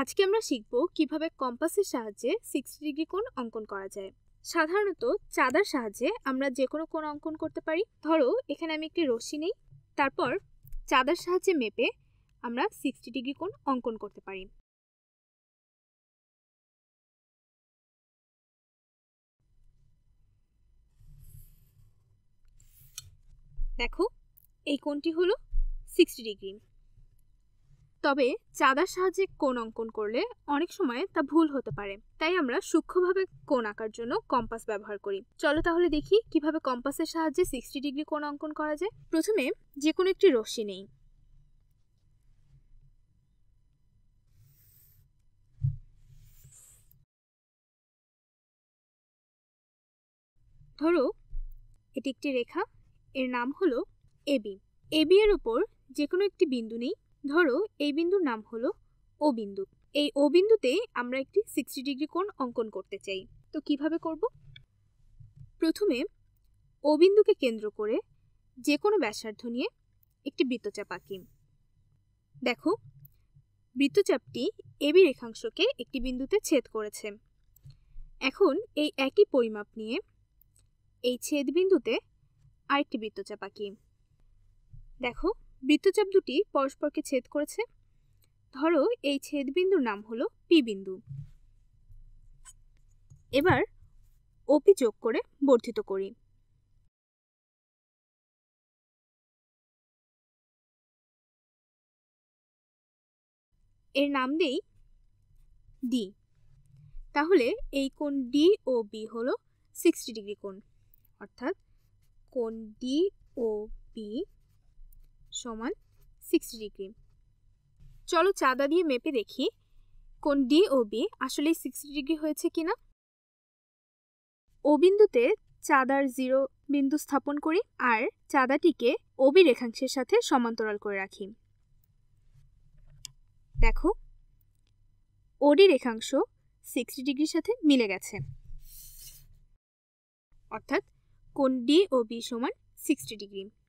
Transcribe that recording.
আজকে আমরা শিখব কিভাবে কম্পাসের সাহায্যে সিক্সটি ডিগ্রি কোণ অঙ্কন করা যায় সাধারণত চাঁদার সাহায্যে আমরা যে কোনো কোণ অঙ্কন করতে পারি ধরো এখানে আমি একটি রশ্মি নেই তারপর চাঁদার সাহায্যে মেপে আমরা সিক্সটি ডিগ্রি কোণ অঙ্কন করতে পারি দেখো এই কোণটি হলো সিক্সটি ডিগ্রি তবে চাঁদার সাহায্যে কোন অঙ্কন করলে অনেক সময় তা ভুল হতে পারে তাই আমরা সূক্ষ্মভাবে কোন আঁকার জন্য কম্পাস ব্যবহার করি চলো তাহলে দেখি কিভাবে কম্পাসের সাহায্যে সিক্সটি ডিগ্রি কোন অঙ্কন করা যায় প্রথমে যে কোনো একটি রশ্মি নেই ধরো এটি একটি রেখা এর নাম হলো এবি এবি এর উপর যে কোনো একটি বিন্দু নেই ধরো এই বিন্দুর নাম হলো ও বিন্দু এই ও বিন্দুতে আমরা একটি সিক্সটি ডিগ্রি কোণ অঙ্কন করতে চাই তো কিভাবে করব প্রথমে ও বিন্দুকে কেন্দ্র করে যে কোনো ব্যাসার্ধ নিয়ে একটি বৃত্তচাপ আঁকি দেখো বৃত্তচাপটি এবি রেখাংশকে একটি বিন্দুতে ছেদ করেছে এখন এই একই পরিমাপ নিয়ে এই ছেদ বিন্দুতে আরেকটি বৃত্তচাপ আঁকি দেখো বৃত্তচাপ দুটি পরস্পরকে ছেদ করেছে ধরো এই ছেদবিন্দুর নাম হলো পি বিন্দু এবার ওপি যোগ করে বর্ধিত করি এর নাম দেই ডি তাহলে এই কোণ ডি ও বি হলো সিক্সটি ডিগ্রি কোণ অর্থাৎ কোণ ডি সমান সিক্সটি ডিগ্রি চলো চাঁদা দিয়ে মেপে দেখি কোন ডি ও বি আসলে সিক্সটি ডিগ্রি হয়েছে কিনা ও বিন্দুতে চাঁদার জিরো বিন্দু স্থাপন করি আর চাঁদাটিকে ওবি রেখাংশের সাথে সমান্তরাল করে রাখি দেখো ওডি রেখাংশ সিক্সটি ডিগ্রির সাথে মিলে গেছে অর্থাৎ কোন ডি ও বি সমান সিক্সটি ডিগ্রি